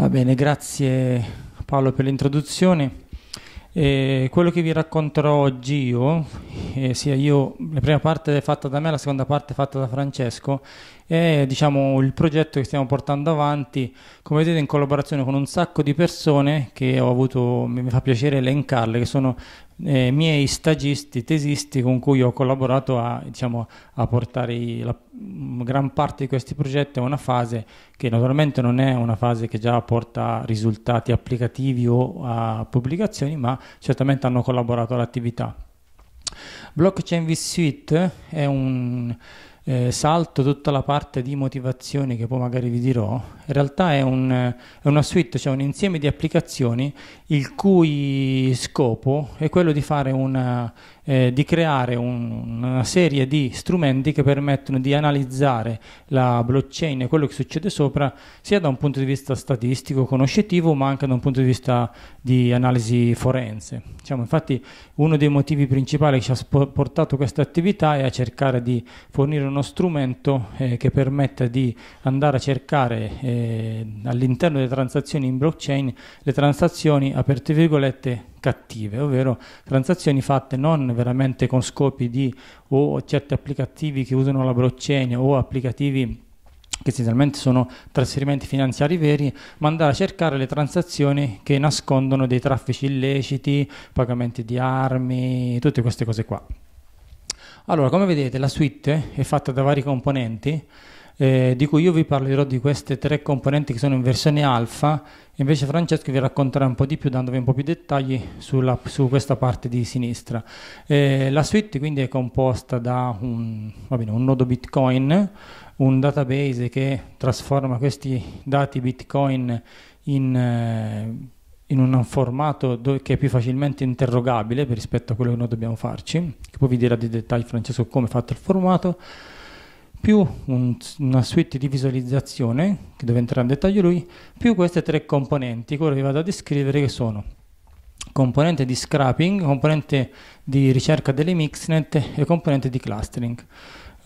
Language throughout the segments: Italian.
Va bene, grazie Paolo per l'introduzione. Eh, quello che vi racconterò oggi io, eh, sia io, la prima parte è fatta da me, la seconda parte è fatta da Francesco, è diciamo, il progetto che stiamo portando avanti, come vedete in collaborazione con un sacco di persone che ho avuto, mi fa piacere elencarle, che sono eh, miei stagisti, tesisti con cui ho collaborato a, diciamo, a portare la gran parte di questi progetti a una fase che naturalmente non è una fase che già porta risultati applicativi o a pubblicazioni, ma certamente hanno collaborato all'attività. Blockchain V Suite è un eh, salto tutta la parte di motivazioni che poi magari vi dirò, in realtà è, un, è, una suite, cioè un insieme di applicazioni il cui scopo è quello di fare una eh, di creare un, una serie di strumenti che permettono di analizzare la blockchain e quello che succede sopra sia da un punto di vista statistico, conoscitivo, ma anche da un punto di vista di analisi forense. Diciamo, infatti uno dei motivi principali che ci ha portato questa attività è a cercare di fornire uno strumento eh, che permetta di andare a cercare eh, all'interno delle transazioni in blockchain le transazioni aperte virgolette cattive, ovvero transazioni fatte non veramente con scopi di o certi applicativi che usano la blockchain o applicativi che essenzialmente sono trasferimenti finanziari veri, ma andare a cercare le transazioni che nascondono dei traffici illeciti, pagamenti di armi, tutte queste cose qua. Allora, come vedete, la suite è fatta da vari componenti eh, di cui io vi parlerò di queste tre componenti che sono in versione alfa, invece Francesco vi racconterà un po' di più dandovi un po' più dettagli sulla, su questa parte di sinistra. Eh, la suite quindi è composta da un, bene, un nodo Bitcoin, un database che trasforma questi dati Bitcoin in... Eh, in un formato che è più facilmente interrogabile rispetto a quello che noi dobbiamo farci, che poi vi dirà di dettagli Francesco come è fatto il formato, più un, una suite di visualizzazione, che dove entrerà in dettaglio lui, più queste tre componenti che vado a descrivere che sono componente di scrapping, componente di ricerca delle mixnet e componente di clustering.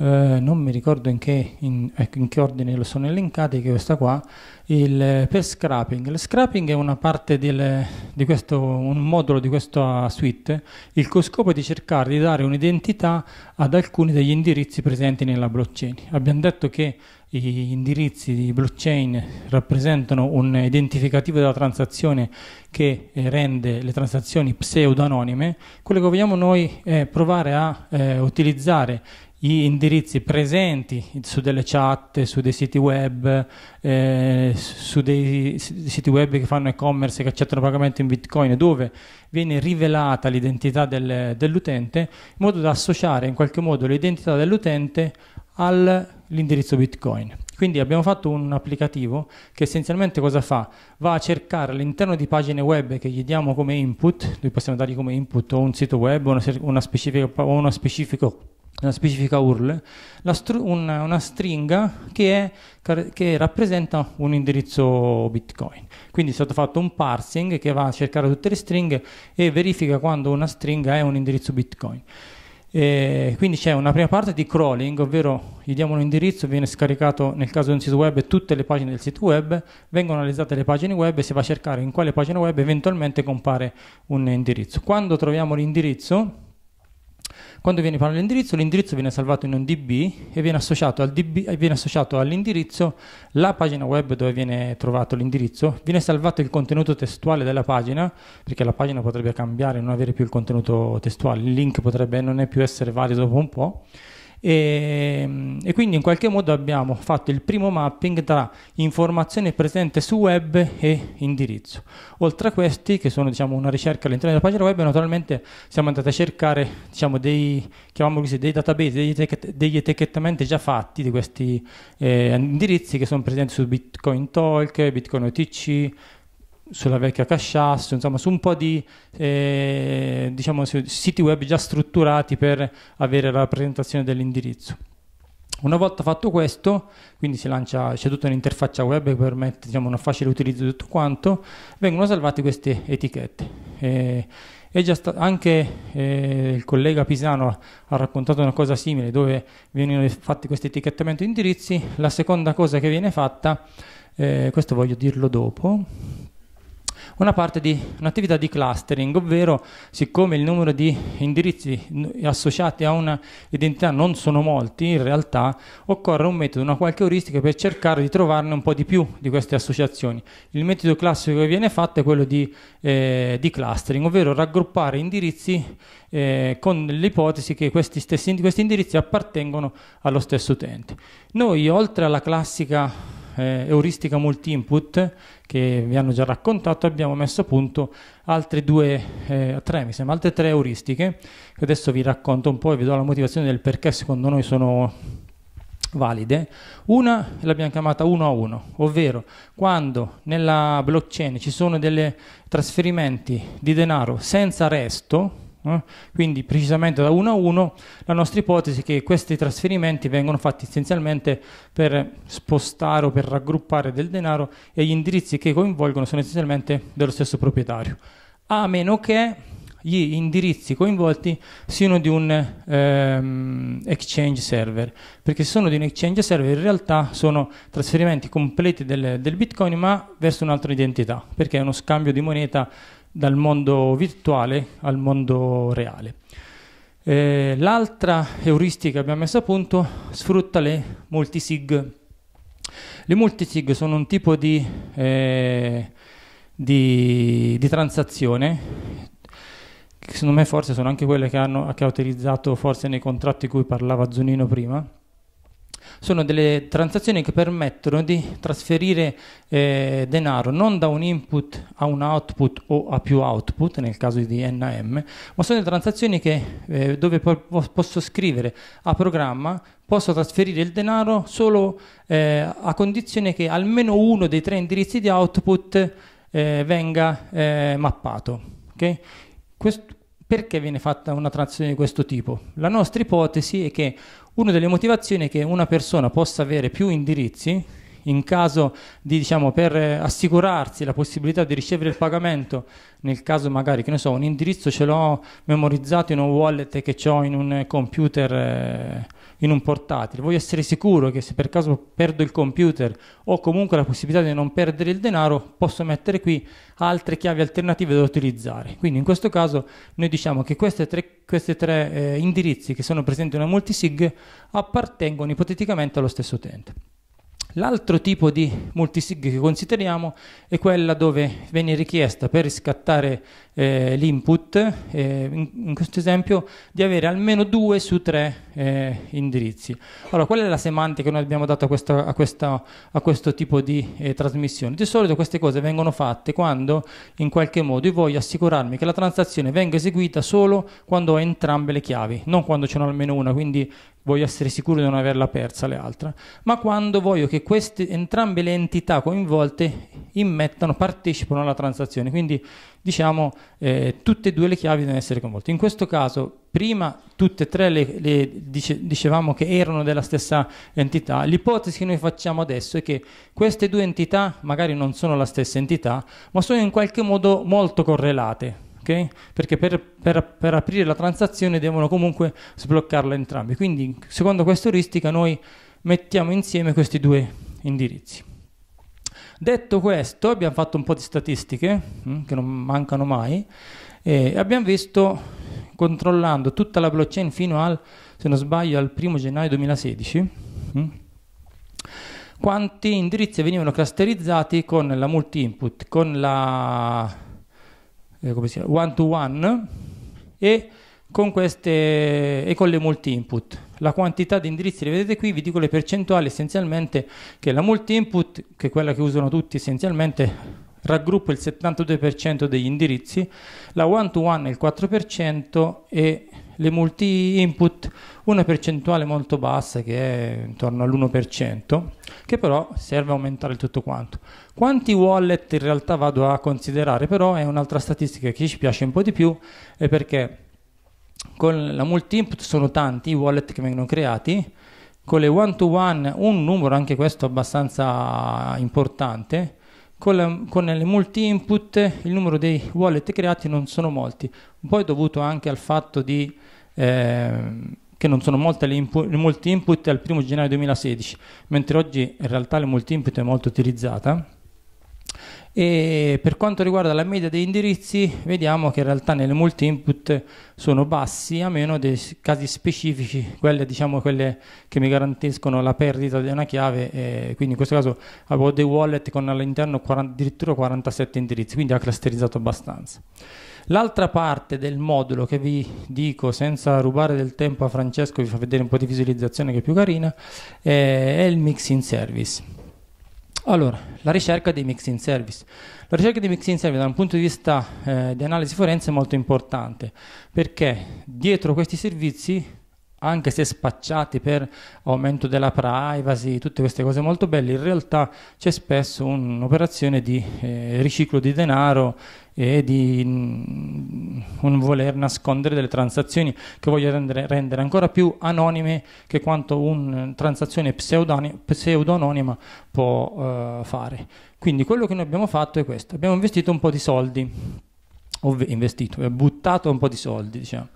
Eh, non mi ricordo in che, in, ecco, in che, ordine lo sono elencati, che è questa qua, il, eh, per scrapping. Il scrapping è una parte del, di questo, un modulo di questa suite, il cui scopo è di cercare di dare un'identità ad alcuni degli indirizzi presenti nella blockchain. Abbiamo detto che gli indirizzi di blockchain rappresentano un identificativo della transazione che eh, rende le transazioni pseudo anonime, quello che vogliamo noi è provare a eh, utilizzare gli indirizzi presenti su delle chat, su dei siti web, eh, su dei siti web che fanno e-commerce che accettano pagamento in bitcoin, dove viene rivelata l'identità del, dell'utente, in modo da associare in qualche modo l'identità dell'utente all'indirizzo bitcoin. Quindi abbiamo fatto un applicativo che essenzialmente cosa fa? Va a cercare all'interno di pagine web che gli diamo come input, noi possiamo dargli come input o un sito web o una, una specifica, o uno specifico nella specifica URL, stru- una, una, stringa che, è, che, rappresenta un indirizzo Bitcoin. Quindi è stato fatto un parsing che va a cercare tutte le stringhe e verifica quando una stringa è un indirizzo Bitcoin. E quindi c'è una prima parte di crawling, ovvero gli diamo un indirizzo, viene scaricato nel caso di un sito web tutte le pagine del sito web, vengono analizzate le pagine web e si va a cercare in quale pagina web eventualmente compare un indirizzo. Quando troviamo l'indirizzo quando viene parlato l'indirizzo, l'indirizzo viene salvato in un DB e viene associato, al DB, viene associato all'indirizzo la pagina web dove viene trovato l'indirizzo, viene salvato il contenuto testuale della pagina, perché la pagina potrebbe cambiare, non avere più il contenuto testuale, il link potrebbe non più essere valido dopo un po' e, e quindi in qualche modo abbiamo fatto il primo mapping tra informazione presente su web e indirizzo. Oltre a questi, che sono diciamo, una ricerca all'interno della pagina web, naturalmente siamo andati a cercare diciamo, dei, così, dei, database, degli, etichett degli, etichettamenti già fatti di questi eh, indirizzi che sono presenti su Bitcoin Talk, Bitcoin OTC, sulla vecchia Casciasso, insomma su un po' di eh, diciamo, siti web già strutturati per avere la rappresentazione dell'indirizzo. Una volta fatto questo, quindi si lancia, c'è tutta un'interfaccia web che permette diciamo, un facile utilizzo di tutto quanto, vengono salvate queste etichette. Eh, sta- anche eh, il collega Pisano ha raccontato una cosa simile dove venivano fatti questi etichettamenti di indirizzi. La seconda cosa che viene fatta, eh, questo voglio dirlo dopo, una parte di un'attività di clustering, ovvero siccome il numero di indirizzi associati a un'identità non sono molti in realtà, occorre un metodo, una qualche euristica per cercare di trovarne un po' di più di queste associazioni. Il metodo classico che viene fatto è quello di, eh, di clustering, ovvero raggruppare indirizzi eh, con l'ipotesi che questi stessi questi indirizzi appartengono allo stesso utente. Noi oltre alla classica eh, Euristica Multi-Input, che vi hanno già raccontato, abbiamo messo a punto altre due, eh, tre, mi sembra, altre tre euristiche, che adesso vi racconto un po' e vi do la motivazione del perché secondo noi sono valide. Una l'abbiamo chiamata 1 a 1, ovvero quando nella blockchain ci sono dei trasferimenti di denaro senza resto, No? Eh? Quindi precisamente da 1 a 1 la nostra ipotesi è che questi trasferimenti vengono fatti essenzialmente per spostare o per raggruppare del denaro e gli indirizzi che coinvolgono sono essenzialmente dello stesso proprietario, a meno che gli indirizzi coinvolti siano di un ehm, exchange server, perché se sono di un exchange server in realtà sono trasferimenti completi del, del bitcoin ma verso un'altra identità, perché è uno scambio di moneta dal mondo virtuale al mondo reale. Eh, l'altra euristica che abbiamo messo a punto sfrutta le multisig. Le multisig sono un tipo di, eh, di, di transazione che secondo me forse sono anche quelle che hanno caratterizzato forse nei contratti di cui parlava Zunino prima, sono delle transazioni che permettono di trasferire eh, denaro non da un input a un output o a più output, nel caso di NAM, ma sono delle transazioni che, eh, dove po posso scrivere a programma posso trasferire il denaro solo eh, a condizione che almeno uno dei tre indirizzi di output eh, venga eh, mappato. Okay? perché viene fatta una transazione di questo tipo? La nostra ipotesi è che una delle motivazioni è che una persona possa avere più indirizzi in caso di, diciamo, per eh, assicurarsi la possibilità di ricevere il pagamento, nel caso magari, che ne so, un indirizzo ce l'ho memorizzato in un wallet che ho in un computer. Eh, in un portatile, voglio essere sicuro che se per caso perdo il computer o comunque la possibilità di non perdere il denaro, posso mettere qui altre chiavi alternative da utilizzare. Quindi in questo caso noi diciamo che questi tre, queste tre eh, indirizzi che sono presenti in una multisig appartengono ipoteticamente allo stesso utente. L'altro tipo di multisig che consideriamo è quella dove viene richiesta per riscattare eh, l'input, eh, in, in, questo esempio, di avere almeno due su tre eh, indirizzi. Allora, qual è la semantica che noi abbiamo dato a, questa, a, questa, a questo tipo di eh, trasmissione? Di solito queste cose vengono fatte quando in qualche modo io voglio assicurarmi che la transazione venga eseguita solo quando ho entrambe le chiavi, non quando ce n'ho almeno una, quindi voglio essere sicuro di non averla persa le altre, ma quando voglio che queste, entrambe le entità coinvolte immettano, partecipano alla transazione. Quindi diciamo eh, tutte e due le chiavi devono essere coinvolte. In questo caso prima tutte e tre le, le dice, dicevamo che erano della stessa entità. L'ipotesi che noi facciamo adesso è che queste due entità magari non sono la stessa entità, ma sono in qualche modo molto correlate okay? perché per, per, per, aprire la transazione devono comunque sbloccarla entrambi. Quindi secondo questa euristica noi mettiamo insieme questi due indirizzi. Detto questo, abbiamo fatto un po' di statistiche, mm, che non mancano mai, e abbiamo visto, controllando tutta la blockchain fino al, se non sbaglio, al 1 gennaio 2016, mm, quanti indirizzi venivano clusterizzati con la multi-input, con la eh, come si chiama, one to one e con queste e con le multi input. La quantità di indirizzi le vedete qui, vi dico le percentuali essenzialmente che la multi input, che è quella che usano tutti essenzialmente, raggruppa il 72% degli indirizzi, la one to one il 4% e le multi input una percentuale molto bassa che è intorno all'1%, che però serve a aumentare tutto quanto. Quanti wallet in realtà vado a considerare però è un'altra statistica che ci piace un po' di più è perché con la multi input sono tanti i wallet che vengono creati, con le one to one un numero anche questo abbastanza importante, con, le multi input il numero dei wallet creati non sono molti, poi dovuto anche al fatto di, eh, che non sono molte le, input, le multi input al 1 gennaio 2016, mentre oggi in realtà le multi input è molto utilizzata e per quanto riguarda la media dei indirizzi vediamo che in realtà nelle multi input sono bassi a meno dei casi specifici quelle, diciamo, quelle che mi garantiscono la perdita di una chiave eh, quindi in questo caso avevo dei wallet con all'interno 40, addirittura 47 indirizzi quindi ha clusterizzato abbastanza L'altra parte del modulo che vi dico senza rubare del tempo a Francesco, vi fa vedere un po' di visualizzazione che è più carina, eh, è il mixing service. Allora, la ricerca dei mixing service. La ricerca dei mixing service da un punto di vista eh, di analisi forense è molto importante perché dietro questi servizi anche se spacciati per aumento della privacy, tutte queste cose molto belle, in realtà c'è spesso un'operazione di eh, riciclo di denaro e di non mm, voler nascondere delle transazioni che voglio rendere, rendere, ancora più anonime che quanto una transazione pseudo-anonima può eh, fare. Quindi quello che noi abbiamo fatto è questo, abbiamo investito un po' di soldi, ho investito, ho buttato un po' di soldi, diciamo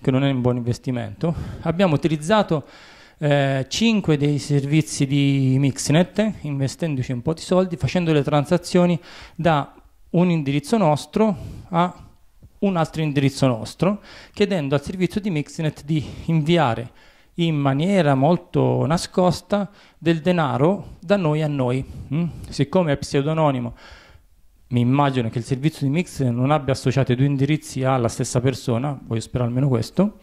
che non è un buon investimento. Abbiamo utilizzato eh, 5 dei servizi di Mixnet, investendoci un po' di soldi, facendo le transazioni da un indirizzo nostro a un altro indirizzo nostro, chiedendo al servizio di Mixnet di inviare in maniera molto nascosta del denaro da noi a noi. Mm? Siccome è pseudonimo mi immagino che il servizio di mix non abbia associato i due indirizzi alla stessa persona, voglio sperare almeno questo.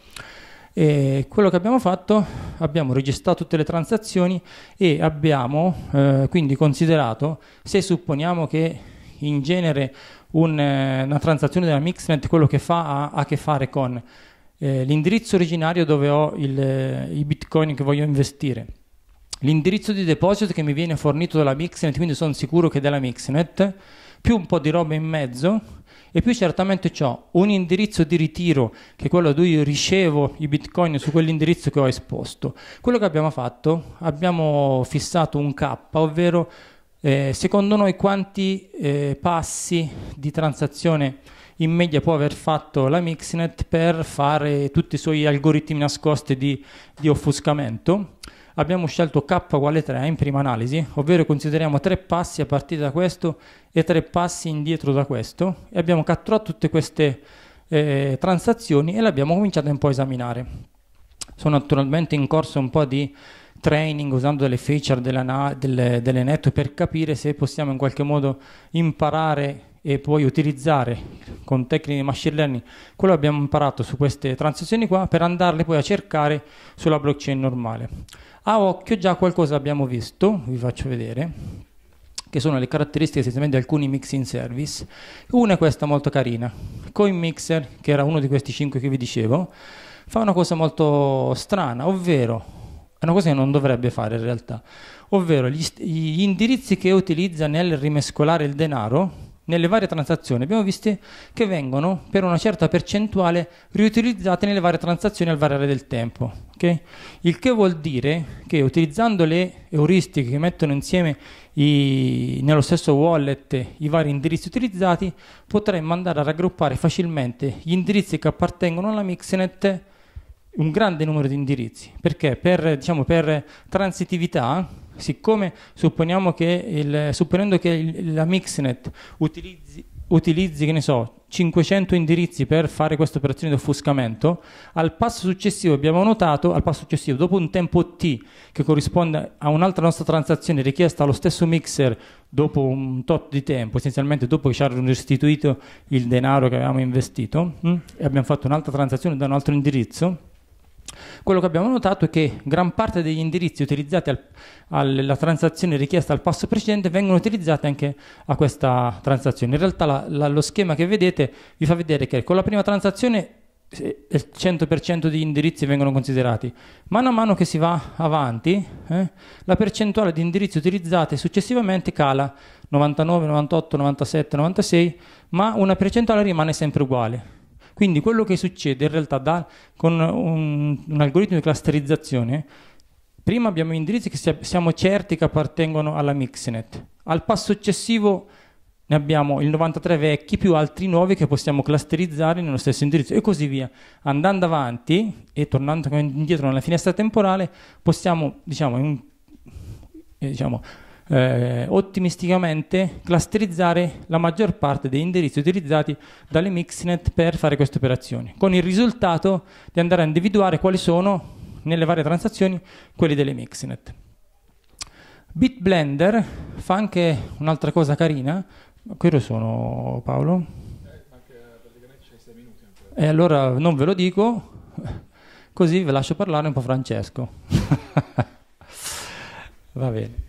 E quello che abbiamo fatto, abbiamo registrato tutte le transazioni e abbiamo eh, quindi considerato, se supponiamo che in genere un, eh, una transazione della Mixnet quello che fa ha a che fare con eh, l'indirizzo originario dove ho il, eh, i bitcoin che voglio investire, l'indirizzo di deposito che mi viene fornito dalla Mixnet, quindi sono sicuro che è della Mixnet, più un po' di roba in mezzo e più certamente ho un indirizzo di ritiro che è quello dove io ricevo i bitcoin su quell'indirizzo che ho esposto. Quello che abbiamo fatto, abbiamo fissato un K, ovvero eh, secondo noi quanti eh, passi di transazione in media può aver fatto la Mixnet per fare tutti i suoi algoritmi nascosti di, di offuscamento abbiamo scelto k uguale 3 in prima analisi, ovvero consideriamo tre passi a partire da questo e tre passi indietro da questo e abbiamo catturato tutte queste eh, transazioni e le abbiamo cominciate un po' a esaminare. Sono naturalmente in corso un po' di training usando delle feature delle, delle, delle net per capire se possiamo in qualche modo imparare e poi utilizzare con tecniche di machine learning quello che abbiamo imparato su queste transazioni qua per andarle poi a cercare sulla blockchain normale. A occhio già qualcosa abbiamo visto, vi faccio vedere, che sono le caratteristiche essenzialmente di alcuni mix in service. Una è questa molto carina, Coin Mixer, che era uno di questi 5 che vi dicevo, fa una cosa molto strana, ovvero, è una cosa che non dovrebbe fare in realtà, ovvero gli, gli indirizzi che utilizza nel rimescolare il denaro nelle varie transazioni abbiamo visto che vengono per una certa percentuale riutilizzate nelle varie transazioni al variare del tempo. Okay? Il che vuol dire che utilizzando le euristiche che mettono insieme i, nello stesso wallet i vari indirizzi utilizzati, potremmo andare a raggruppare facilmente gli indirizzi che appartengono alla Mixnet un grande numero di indirizzi perché per, diciamo, per transitività Siccome supponiamo che il, supponendo che il, la Mixnet utilizzi, utilizzi, che ne so, 500 indirizzi per fare questa operazione di offuscamento, al passo successivo abbiamo notato, al passo successivo, dopo un tempo T che corrisponde a un'altra nostra transazione richiesta allo stesso mixer dopo un tot di tempo, essenzialmente dopo che ci hanno restituito il denaro che avevamo investito, mh, mm, e abbiamo fatto un'altra transazione da un altro indirizzo, quello che abbiamo notato è che gran parte degli indirizzi utilizzati al, alla transazione richiesta al passo precedente vengono utilizzati anche a questa transazione. In realtà la, la, lo schema che vedete vi fa vedere che con la prima transazione il 100% degli indirizzi vengono considerati. Mano a mano che si va avanti, eh, la percentuale di indirizzi utilizzati successivamente cala 99, 98, 97, 96, ma una percentuale rimane sempre uguale. Quindi quello che succede in realtà da, con un, un algoritmo di clusterizzazione, prima abbiamo indirizzi che siamo certi che appartengono alla Mixnet. Al passo successivo ne abbiamo il 93 vecchi più altri nuovi che possiamo clusterizzare nello stesso indirizzo e così via. Andando avanti e tornando indietro nella finestra temporale possiamo, diciamo, in, eh, diciamo eh, ottimisticamente clusterizzare la maggior parte degli indirizzi utilizzati dalle mixnet per fare queste operazioni, con il risultato di andare a individuare quali sono nelle varie transazioni quelli delle mixnet. BitBlender fa anche un'altra cosa carina, che sono Paolo? E eh, allora non ve lo dico, così vi lascio parlare un po' Francesco. Va bene.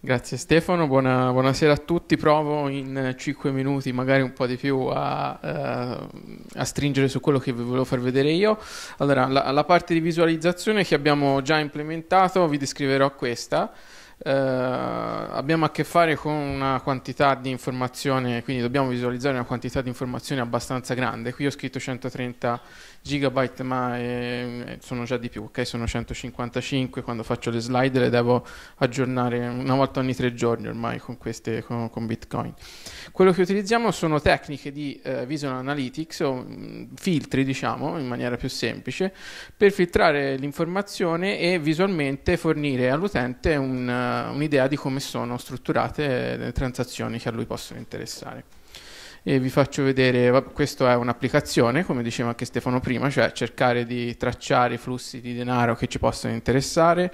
Grazie Stefano, Buona, buonasera a tutti. Provo in 5 minuti, magari un po' di più, a, eh, a stringere su quello che vi volevo far vedere io. Allora, la, la parte di visualizzazione che abbiamo già implementato, vi descriverò questa. Eh, abbiamo a che fare con una quantità di informazione, quindi dobbiamo visualizzare una quantità di informazione abbastanza grande. Qui ho scritto 130 gigabyte ma eh, sono già di più, ok? Sono 155, quando faccio le slide le devo aggiornare una volta ogni tre giorni ormai con, queste, con, con Bitcoin. Quello che utilizziamo sono tecniche di eh, Visual Analytics o mh, mm, filtri, diciamo, in maniera più semplice, per filtrare l'informazione e visualmente fornire all'utente un, uh, un'idea di come sono strutturate le transazioni che a lui possono interessare e vi faccio vedere, questa è un'applicazione, come diceva anche Stefano prima, cioè cercare di tracciare i flussi di denaro che ci possono interessare,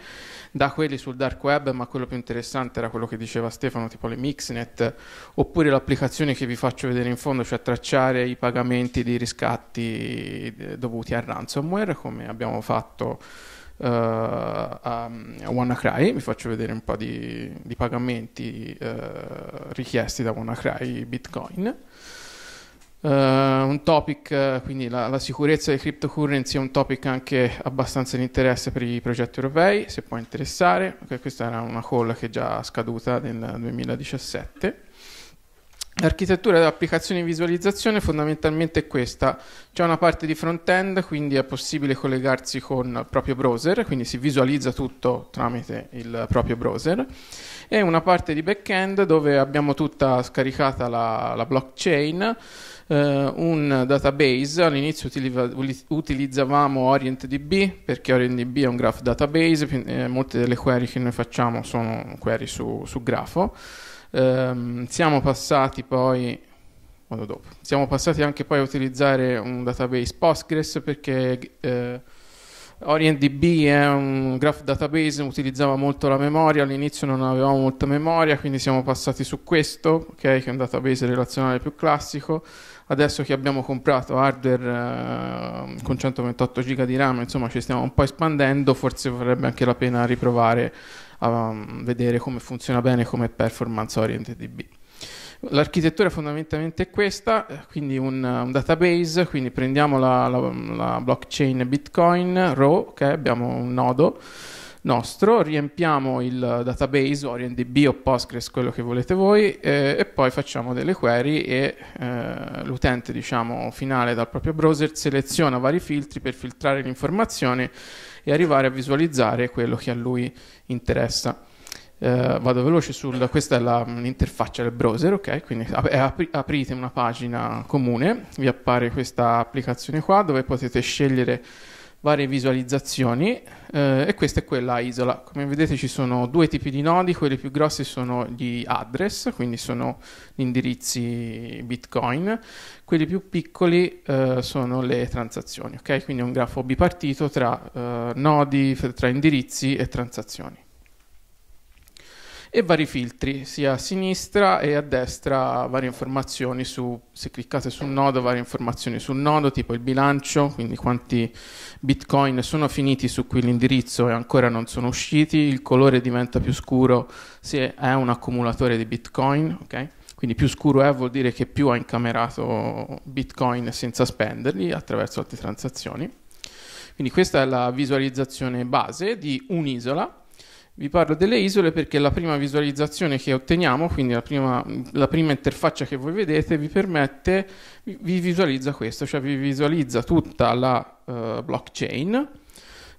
da quelli sul dark web, ma quello più interessante era quello che diceva Stefano, tipo le Mixnet, oppure l'applicazione che vi faccio vedere in fondo, cioè tracciare i pagamenti di riscatti eh, dovuti al ransomware, come abbiamo fatto uh, a, mm, WannaCry, vi faccio vedere un po' di, di pagamenti uh, richiesti da WannaCry Bitcoin. Uh, un topic, quindi la, la, sicurezza dei cryptocurrency è un topic anche abbastanza di interesse per i progetti europei, se può interessare. Okay, questa era una call che è già scaduta nel 2017. L'architettura dell'applicazione di visualizzazione fondamentalmente è questa. C'è una parte di front-end, quindi è possibile collegarsi con il proprio browser, quindi si visualizza tutto tramite il proprio browser, e una parte di back-end dove abbiamo tutta scaricata la, la blockchain, eh, un database. All'inizio utilizzavamo OrientDB, perché OrientDB è un graph database, eh, molte delle query che noi facciamo sono query su, su grafo Ehm, siamo passati poi vado dopo. Siamo passati anche poi a utilizzare un database Postgres perché eh, OrientDB è un graph database, utilizzava molto la memoria, all'inizio non avevamo molta memoria, quindi siamo passati su questo, okay, che è un database relazionale più classico. Adesso che abbiamo comprato hardware eh, con 128 GB di RAM, insomma ci stiamo un po' espandendo, forse varrebbe anche la pena riprovare a um, vedere come funziona bene come performance oriented DB. L'architettura fondamentalmente è questa, eh, quindi un, un database, quindi prendiamo la, la, la blockchain Bitcoin RAW, che okay, abbiamo un nodo nostro, riempiamo il database OrientDB o Postgres, quello che volete voi, eh, e poi facciamo delle query e eh, l'utente diciamo, finale dal proprio browser seleziona vari filtri per filtrare l'informazione e arrivare a visualizzare quello che a lui interessa. Uh, vado veloce sul, questa è l'interfaccia del browser, ok? Quindi ap eh, aprite una pagina comune, vi appare questa applicazione qua dove potete scegliere varie visualizzazioni eh, e questa è quella isola. Come vedete ci sono due tipi di nodi, quelli più grossi sono gli address, quindi sono gli indirizzi bitcoin, quelli più piccoli eh, sono le transazioni, ok? Quindi un grafo bipartito tra eh, nodi, tra indirizzi e transazioni e vari filtri, sia a sinistra e a destra varie informazioni su, se cliccate sul nodo, varie informazioni sul nodo, tipo il bilancio, quindi quanti bitcoin sono finiti su quell'indirizzo e ancora non sono usciti, il colore diventa più scuro se è un accumulatore di bitcoin, ok? Quindi più scuro è vuol dire che più ha incamerato bitcoin senza spenderli attraverso altre transazioni. Quindi questa è la visualizzazione base di un'isola vi parlo delle isole perché la prima visualizzazione che otteniamo, quindi la prima, la prima interfaccia che voi vedete, vi permette, vi visualizza questo, cioè vi visualizza tutta la uh, blockchain,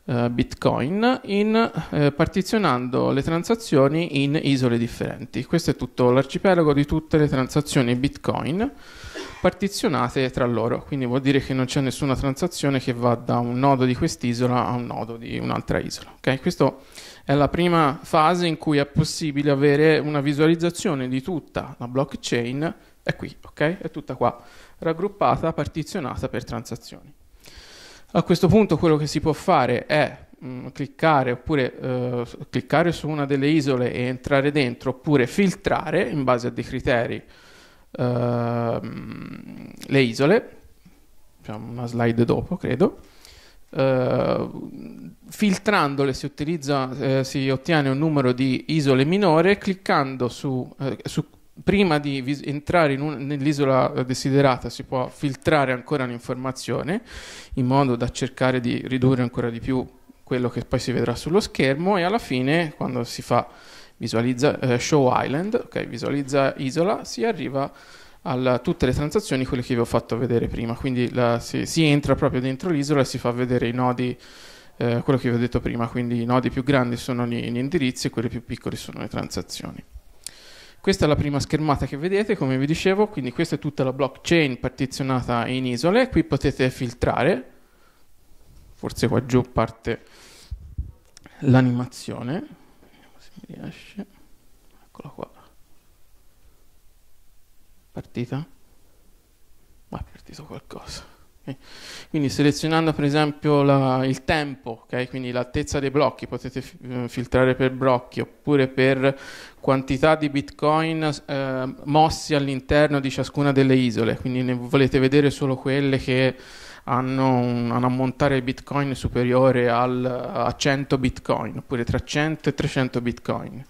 uh, Bitcoin, in, uh, partizionando le transazioni in isole differenti. Questo è tutto l'arcipelago di tutte le transazioni Bitcoin partizionate tra loro, quindi vuol dire che non c'è nessuna transazione che va da un nodo di quest'isola a un nodo di un'altra isola. Okay? Questo è la prima fase in cui è possibile avere una visualizzazione di tutta la blockchain, è qui, ok? È tutta qua, raggruppata, partizionata per transazioni. A questo punto quello che si può fare è mh, mm, cliccare oppure eh, cliccare su una delle isole e entrare dentro oppure filtrare in base a dei criteri eh, le isole, diciamo una slide dopo credo, eh, filtrandole si, utilizza, eh, si, ottiene un numero di isole minore cliccando su, eh, su prima di vis- entrare un- nell'isola desiderata si può filtrare ancora l'informazione in modo da cercare di ridurre ancora di più quello che poi si vedrà sullo schermo e alla fine quando si fa visualizza eh, show island, okay, visualizza isola, si arriva a a tutte le transazioni quelle che vi ho fatto vedere prima. Quindi la, si, si, entra proprio dentro l'isola e si fa vedere i nodi, eh, quello che vi ho detto prima, quindi i nodi più grandi sono gli, gli indirizzi e quelli più piccoli sono le transazioni. Questa è la prima schermata che vedete, come vi dicevo, quindi questa è tutta la blockchain partizionata in isole, qui potete filtrare, forse qua giù parte l'animazione, vediamo se mi riesce, eccola qua partita ma è partito qualcosa okay. Eh, quindi selezionando per esempio la, il tempo okay, quindi l'altezza dei blocchi potete eh, filtrare per blocchi oppure per quantità di bitcoin eh, mossi all'interno di ciascuna delle isole quindi ne volete vedere solo quelle che hanno un, un ammontare bitcoin superiore al, a 100 bitcoin oppure tra 100 e 300 bitcoin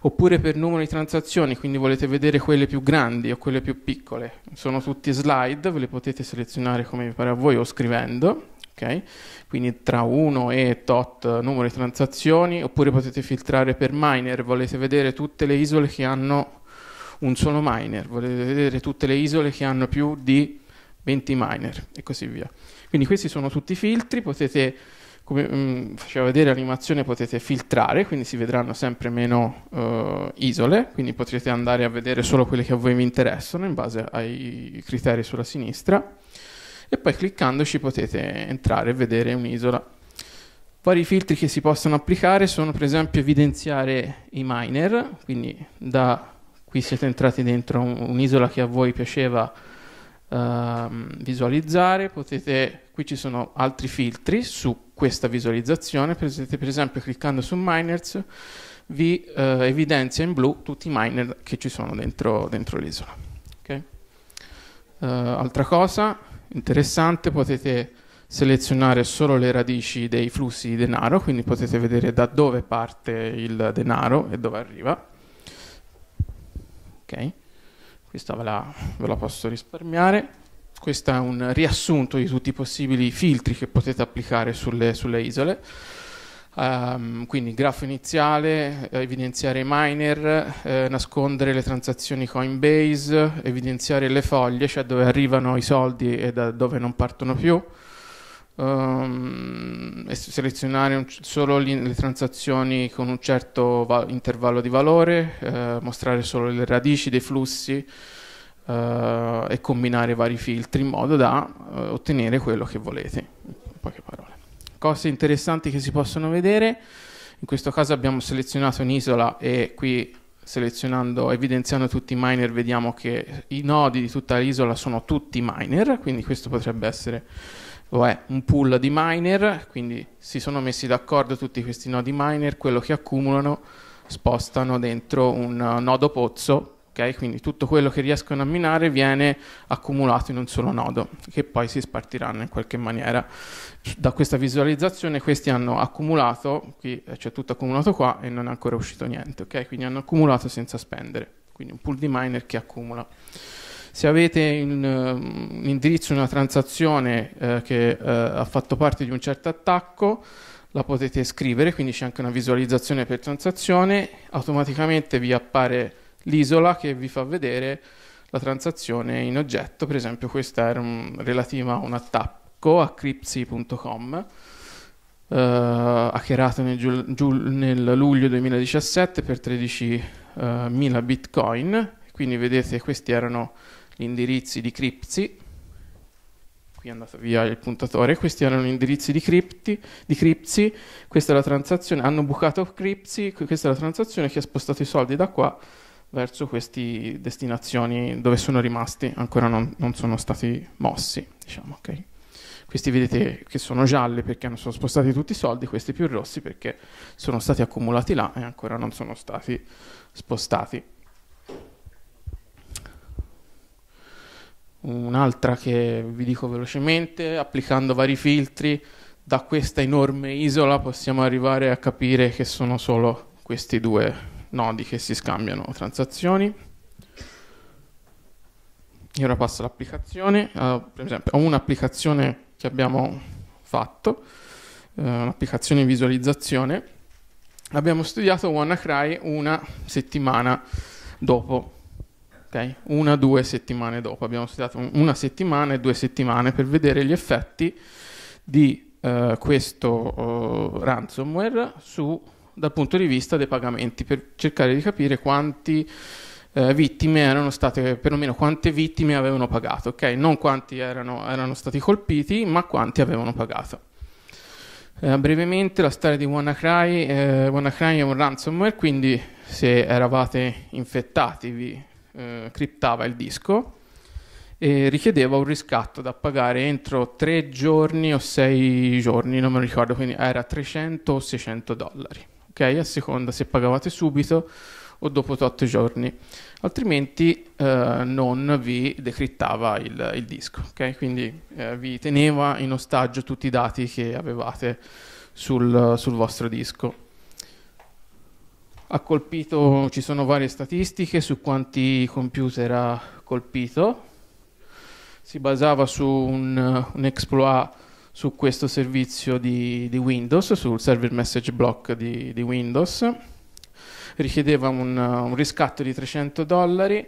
oppure per numero di transazioni, quindi volete vedere quelle più grandi o quelle più piccole. Sono tutti slide, ve le potete selezionare come vi pare a voi o scrivendo. Okay? Quindi tra 1 e tot numero di transazioni, oppure potete filtrare per miner, volete vedere tutte le isole che hanno un solo miner, volete vedere tutte le isole che hanno più di 20 miner e così via. Quindi questi sono tutti i filtri, potete come mh, mm, facevo vedere all'animazione potete filtrare, quindi si vedranno sempre meno uh, isole, quindi potrete andare a vedere solo quelle che a voi vi interessano in base ai criteri sulla sinistra e poi cliccandoci potete entrare e vedere un'isola. Vari filtri che si possono applicare sono per esempio evidenziare i miner, quindi da qui siete entrati dentro un'isola che a voi piaceva uh, visualizzare, potete, qui ci sono altri filtri su questa visualizzazione, per esempio cliccando su miners vi eh, evidenzia in blu tutti i miner che ci sono dentro, dentro l'isola. Okay? Uh, altra cosa interessante, potete selezionare solo le radici dei flussi di denaro, quindi potete vedere da dove parte il denaro e dove arriva. Ok, questa ve la, ve la posso risparmiare questo è un riassunto di tutti i possibili filtri che potete applicare sulle, sulle isole. Um, quindi grafo iniziale, evidenziare i miner, eh, nascondere le transazioni Coinbase, evidenziare le foglie, cioè dove arrivano i soldi e da dove non partono più, um, selezionare un, solo le transazioni con un certo intervallo di valore, eh, mostrare solo le radici dei flussi, eh, e combinare vari filtri in modo da eh, ottenere quello che volete. In poche parole. Cose interessanti che si possono vedere. In questo caso abbiamo selezionato un'isola e qui selezionando, evidenziando tutti i miner vediamo che i nodi di tutta l'isola sono tutti miner, quindi questo potrebbe essere o è un pool di miner, quindi si sono messi d'accordo tutti questi nodi miner, quello che accumulano spostano dentro un eh, nodo pozzo Okay? Quindi tutto quello che riescono a minare viene accumulato in un solo nodo, che poi si spartiranno in qualche maniera. Da questa visualizzazione questi hanno accumulato, qui c'è cioè tutto accumulato qua e non è ancora uscito niente, okay? quindi hanno accumulato senza spendere, quindi un pool di miner che accumula. Se avete in, uh, indirizzo una transazione uh, che uh, ha fatto parte di un certo attacco, la potete scrivere, quindi c'è anche una visualizzazione per transazione, automaticamente vi appare l'isola che vi fa vedere la transazione in oggetto, per esempio questa era un, relativa a un attacco a cripsy.com eh, hackerato nel, giu, giu, nel, luglio 2017 per 13.000 eh, bitcoin, quindi vedete questi erano gli indirizzi di cripsy, qui è andato via il puntatore, questi erano gli indirizzi di, cripti, di cripsy, questa è la transazione, hanno bucato cripsy, questa è la transazione che ha spostato i soldi da qua verso queste destinazioni dove sono rimasti, ancora non, non sono stati mossi. Diciamo, okay? Questi vedete che sono gialli perché non sono spostati tutti i soldi, questi più rossi perché sono stati accumulati là e ancora non sono stati spostati. Un'altra che vi dico velocemente, applicando vari filtri, da questa enorme isola possiamo arrivare a capire che sono solo questi due nodi che si scambiano transazioni. Io ora passo all'applicazione, uh, per esempio ho un'applicazione che abbiamo fatto, uh, un'applicazione visualizzazione, abbiamo studiato WannaCry una settimana dopo, okay? una due settimane dopo, abbiamo studiato una settimana e due settimane per vedere gli effetti di uh, questo ransomware su dal punto di vista dei pagamenti per cercare di capire quanti eh, vittime erano state, perlomeno quante vittime avevano pagato, ok? Non quanti erano, erano stati colpiti, ma quanti avevano pagato. Eh, brevemente la storia di WannaCry, eh, WannaCry è un ransomware, quindi se eravate infettati vi eh, criptava il disco e richiedeva un riscatto da pagare entro 3 giorni o 6 giorni, non mi ricordo, quindi era 300 o 600 dollari ok? A seconda se pagavate subito o dopo 8 giorni, altrimenti eh, non vi decrittava il, il disco, ok? Quindi eh, vi teneva in ostaggio tutti i dati che avevate sul, sul vostro disco ha colpito, ci sono varie statistiche su quanti computer ha colpito, si basava su un, un exploit su questo servizio di, di Windows, sul server message block di, di Windows. Richiedeva un, un, riscatto di 300 dollari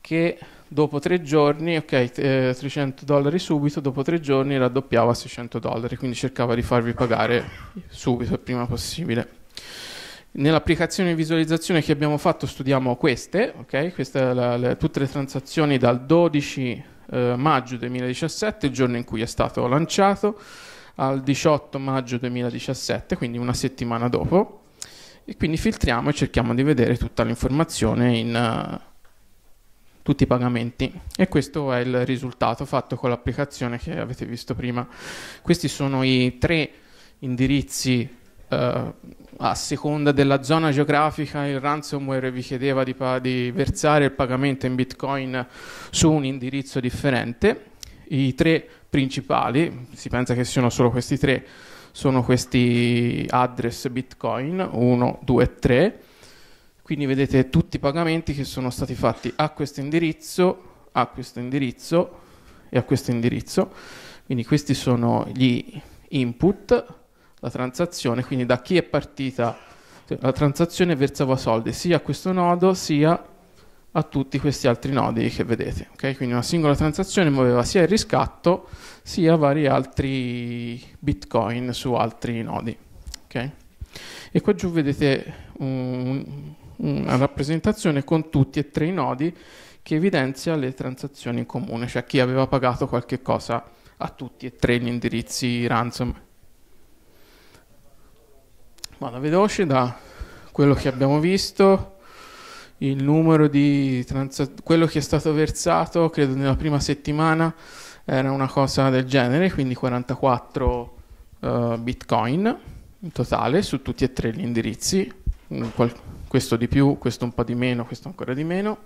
che dopo tre giorni, ok, 300 eh, dollari subito, dopo tre giorni raddoppiava a 600 dollari, quindi cercava di farvi pagare subito, il prima possibile. Nell'applicazione di visualizzazione che abbiamo fatto studiamo queste, ok? Queste la, le, tutte le transazioni dal 12 eh, maggio 2017, il giorno in cui è stato lanciato, al 18 maggio 2017, quindi una settimana dopo. E quindi filtriamo e cerchiamo di vedere tutta l'informazione in uh, tutti i pagamenti. E questo è il risultato fatto con l'applicazione che avete visto prima. Questi sono i tre indirizzi uh, a seconda della zona geografica il ransomware vi chiedeva di, di, versare il pagamento in bitcoin su un indirizzo differente. I tre principali, si pensa che siano solo questi tre, sono questi address bitcoin 1, 2 e 3. Quindi vedete tutti i pagamenti che sono stati fatti a questo indirizzo, a questo indirizzo e a questo indirizzo. Quindi questi sono gli input la transazione, quindi da chi è partita la transazione versava soldi sia a questo nodo sia a tutti questi altri nodi che vedete. Okay? Quindi una singola transazione muoveva sia il riscatto sia vari altri bitcoin su altri nodi. Okay? E qua giù vedete un, una rappresentazione con tutti e tre i nodi che evidenzia le transazioni in comune, cioè chi aveva pagato qualche cosa a tutti e tre gli indirizzi ransom vado veloce da quello che abbiamo visto, il numero di trans- quello che è stato versato, credo nella prima settimana era una cosa del genere, quindi 44 uh, eh, bitcoin in totale su tutti e tre gli indirizzi, qual- questo di più, questo un po' di meno, questo ancora di meno.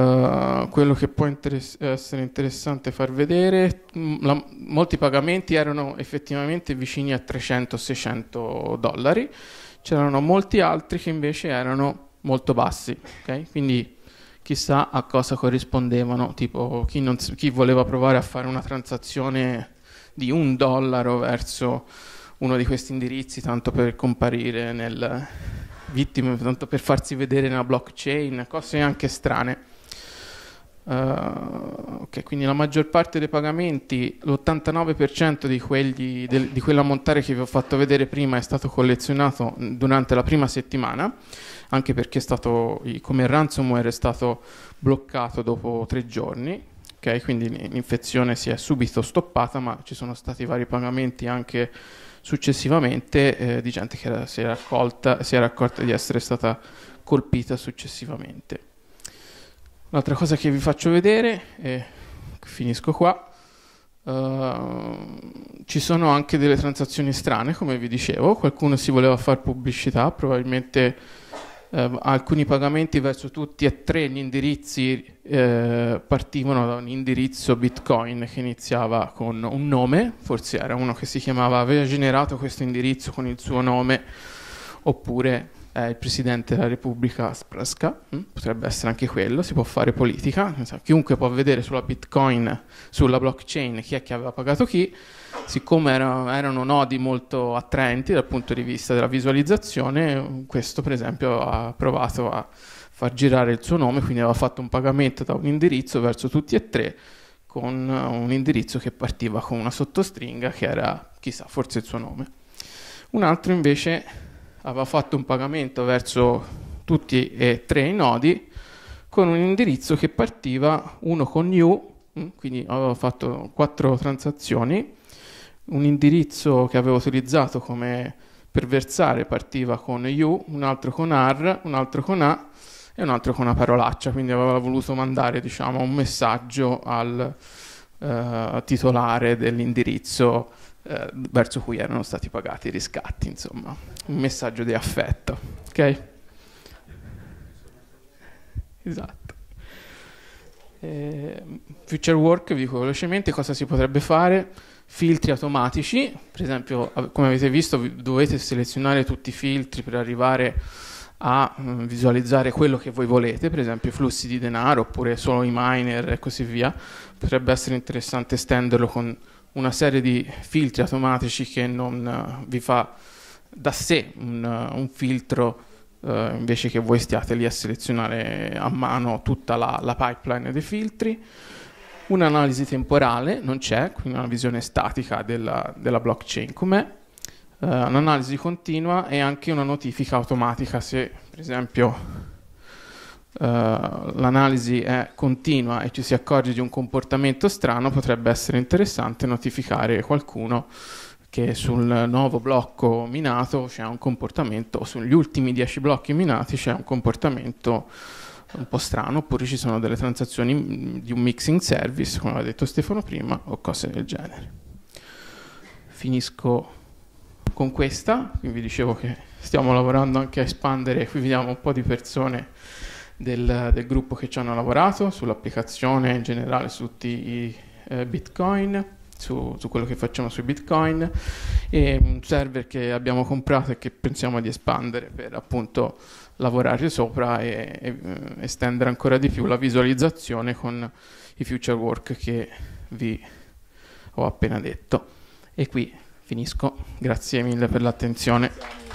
Eh, quello che può interess essere interessante far vedere, mm, la, molti pagamenti erano effettivamente vicini a 300-600 dollari, c'erano molti altri che invece erano molto bassi, okay? quindi chissà a cosa corrispondevano, tipo chi, non, chi voleva provare a fare una transazione di un dollaro verso uno di questi indirizzi, tanto per comparire nel, vittime, tanto per farsi vedere nella blockchain, cose anche strane. Uh, okay, quindi la maggior parte dei pagamenti, l'89% di, quelli, del, di quell'ammontare che vi ho fatto vedere prima è stato collezionato durante la prima settimana, anche perché è stato, come ransomware è stato bloccato dopo tre giorni, okay? quindi l'infezione si è subito stoppata, ma ci sono stati vari pagamenti anche successivamente eh, di gente che era, si, era accolta, si era accorta di essere stata colpita successivamente. Un'altra cosa che vi faccio vedere, e finisco qua, uh, ci sono anche delle transazioni strane, come vi dicevo, qualcuno si voleva fare pubblicità, probabilmente uh, alcuni pagamenti verso tutti e tre gli indirizzi uh, partivano da un indirizzo Bitcoin che iniziava con un nome, forse era uno che si chiamava, aveva generato questo indirizzo con il suo nome, oppure è il Presidente della Repubblica Spraska, mm? potrebbe essere anche quello, si può fare politica, chiunque può vedere sulla Bitcoin, sulla blockchain chi è che aveva pagato chi, siccome erano nodi molto attraenti dal punto di vista della visualizzazione, questo per esempio ha provato a far girare il suo nome, quindi aveva fatto un pagamento da un indirizzo verso tutti e tre con un indirizzo che partiva con una sottostringa che era, chissà, forse il suo nome. Un altro invece aveva fatto un pagamento verso tutti e tre i nodi con un indirizzo che partiva uno con new, mm, quindi avevo fatto quattro transazioni, un indirizzo che avevo utilizzato come per versare partiva con U, un altro con R, un altro con A e un altro con una parolaccia, quindi aveva voluto mandare diciamo, un messaggio al eh, titolare dell'indirizzo eh, verso cui erano stati pagati i riscatti, insomma, un messaggio di affetto, ok? Esatto. Eh, future Work, vi dico velocemente cosa si potrebbe fare. Filtri automatici, per esempio, come avete visto, dovete selezionare tutti i filtri per arrivare a mm, visualizzare quello che voi volete, per esempio flussi di denaro oppure solo i miner e così via. Potrebbe essere interessante estenderlo con una serie di filtri automatici che non eh, vi fa da sé un, eh, un filtro eh, invece che voi stiate lì a selezionare a mano tutta la, la pipeline dei filtri. Un'analisi temporale non c'è, quindi una visione statica della, della blockchain com'è, eh, un'analisi continua e anche una notifica automatica se per esempio eh, l'analisi è continua e ci si accorge di un comportamento strano, potrebbe essere interessante notificare qualcuno che sul nuovo blocco minato c'è un comportamento, o sugli ultimi 10 blocchi minati c'è un comportamento un po' strano, oppure ci sono delle transazioni mm, di un mixing service, come aveva detto Stefano prima, o cose del genere. Finisco con questa, quindi vi dicevo che stiamo lavorando anche a espandere, qui vediamo un po' di persone del, del gruppo che ci hanno lavorato, sull'applicazione in generale, su tutti i eh, bitcoin. Su, su, quello che facciamo sui bitcoin e un server che abbiamo comprato e che pensiamo di espandere per appunto lavorare sopra e, e eh, estendere ancora di più la visualizzazione con i future work che vi ho appena detto. E qui finisco, grazie mille per l'attenzione.